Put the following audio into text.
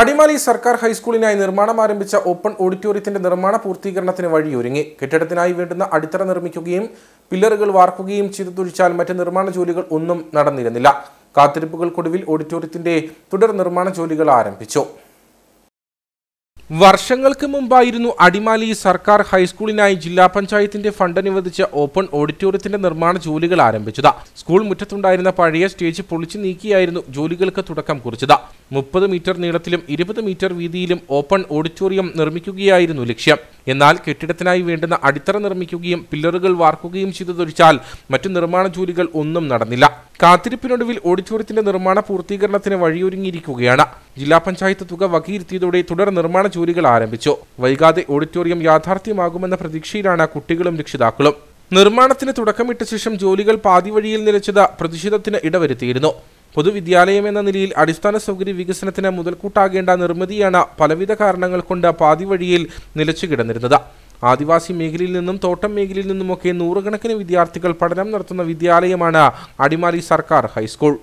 അടിമാലി സർക്കാർ ഹൈസ്കൂളിനായി നിർമ്മാണം ആരംഭിച്ച ഓപ്പൺ ഓഡിറ്റോറിയത്തിന്റെ നിർമ്മാണ പൂർത്തീകരണത്തിന് വഴിയൊരുങ്ങി കെട്ടിടത്തിനായി വേണ്ടുന്ന അടിത്തറ നിർമ്മിക്കുകയും പില്ലറുകൾ വാർക്കുകയും ചെയ്തു മറ്റ് നിർമ്മാണ ജോലികൾ ഒന്നും നടന്നിരുന്നില്ല കാത്തിരിപ്പുകൾക്കൊടുവിൽ ഓഡിറ്റോറിയത്തിന്റെ തുടർ നിർമ്മാണ ജോലികൾ ആരംഭിച്ചു വർഷങ്ങൾക്ക് മുമ്പായിരുന്നു അടിമാലി സർക്കാർ ഹൈസ്കൂളിനായി ജില്ലാ പഞ്ചായത്തിന്റെ ഫണ്ട് അനുവദിച്ച ഓപ്പൺ ഓഡിറ്റോറിയത്തിന്റെ നിർമ്മാണ ജോലികൾ ആരംഭിച്ചത് സ്കൂൾ മുറ്റത്തുണ്ടായിരുന്ന പഴയ സ്റ്റേജ് പൊളിച്ചു നീക്കിയായിരുന്നു ജോലികൾക്ക് തുടക്കം കുറിച്ചത് മുപ്പത് മീറ്റർ നീളത്തിലും ഇരുപത് മീറ്റർ വീതിയിലും ഓപ്പൺ ഓഡിറ്റോറിയം നിർമ്മിക്കുകയായിരുന്നു ലക്ഷ്യം എന്നാൽ കെട്ടിടത്തിനായി വേണ്ടുന്ന അടിത്തറ നിർമ്മിക്കുകയും പില്ലറുകൾ വാർക്കുകയും ചെയ്തതൊഴിച്ചാൽ മറ്റു നിർമ്മാണ ജോലികൾ ഒന്നും നടന്നില്ല കാത്തിരിപ്പിനൊടുവിൽ ഓഡിറ്റോറിയത്തിന്റെ നിർമ്മാണ പൂർത്തീകരണത്തിന് വഴിയൊരുങ്ങിയിരിക്കുകയാണ് ജില്ലാ പഞ്ചായത്ത് തുക വകയിരുത്തിയതോടെ തുടർ നിർമ്മാണ ജോലികൾ ആരംഭിച്ചു വൈകാതെ ഓഡിറ്റോറിയം യാഥാർത്ഥ്യമാകുമെന്ന പ്രതീക്ഷയിലാണ് കുട്ടികളും രക്ഷിതാക്കളും നിർമ്മാണത്തിന് തുടക്കമിട്ട ശേഷം ജോലികൾ പാതിവഴിയിൽ നിലച്ചത് പ്രതിഷേധത്തിന് ഇടവരുത്തിയിരുന്നു പൊതുവിദ്യാലയം എന്ന നിലയിൽ അടിസ്ഥാന സൗകര്യ വികസനത്തിന് മുതൽക്കൂട്ടാകേണ്ട നിർമ്മിതിയാണ് പലവിധ കാരണങ്ങൾ കൊണ്ട് പാതിവഴിയിൽ നിലച്ചു കിടന്നിരുന്നത് ആദിവാസി മേഖലയിൽ നിന്നും തോട്ടം മേഖലയിൽ നിന്നുമൊക്കെ നൂറുകണക്കിന് വിദ്യാർത്ഥികൾ പഠനം നടത്തുന്ന വിദ്യാലയമാണ് അടിമാലി സർക്കാർ ഹൈസ്കൂൾ